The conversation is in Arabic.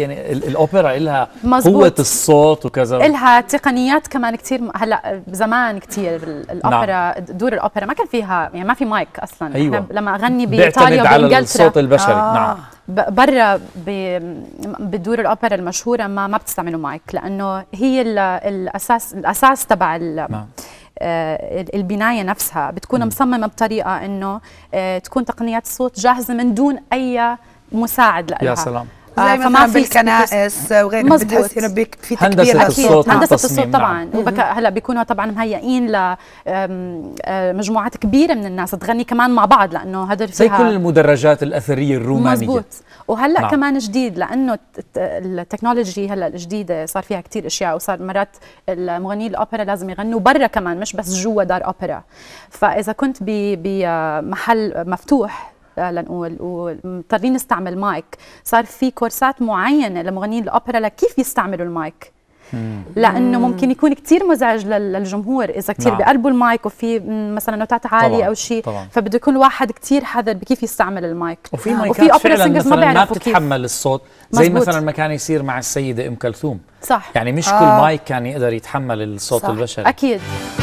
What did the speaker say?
يعني الاوبرا لها قوه الصوت وكذا لها تقنيات كمان كثير هلا زمان كثير الاوبرا نعم. دور الاوبرا ما كان فيها يعني ما في مايك اصلا أيوة. لما اغني بايطاليا على الصوت البشري آه. نعم برا بدور الاوبرا المشهوره ما ما بتستعملوا مايك لانه هي الاساس الاساس تبع نعم. آه، البنايه نفسها بتكون مصممه بطريقه انه آه، تكون تقنيات الصوت جاهزه من دون اي مساعد لها يا سلام زي فما في بالكنائس وغيرها بتحسي انه في تكبير هندسه الصوت هندسه الصوت طبعا نعم. وبك هلا بيكونوا طبعا مهيئين ل مجموعات كبيره من الناس تغني كمان مع بعض لانه هذا زي كل المدرجات الاثريه الرومانيه مزبوط وهلا نعم. كمان جديد لانه التكنولوجي هلا الجديده صار فيها كثير اشياء وصار مرات المغنيين الاوبرا لازم يغنوا برا كمان مش بس جوا دار اوبرا فاذا كنت بمحل مفتوح لنقول نستعمل مايك صار في كورسات معينه لمغنيين الاوبرا لكيف يستعملوا المايك لانه ممكن يكون كثير مزعج للجمهور اذا كثير نعم. بقلبوا المايك وفي مثلا نوتات عاليه طبعًا. او شيء فبده يكون الواحد كثير حذر بكيف يستعمل المايك وفي مايكات وفي فعلا مثلا ما, ما بتتحمل كيف. الصوت زي مزبوط. مثلا ما كان يصير مع السيده ام كلثوم صح يعني مش آه. كل مايك كان يقدر يتحمل الصوت صح. البشري اكيد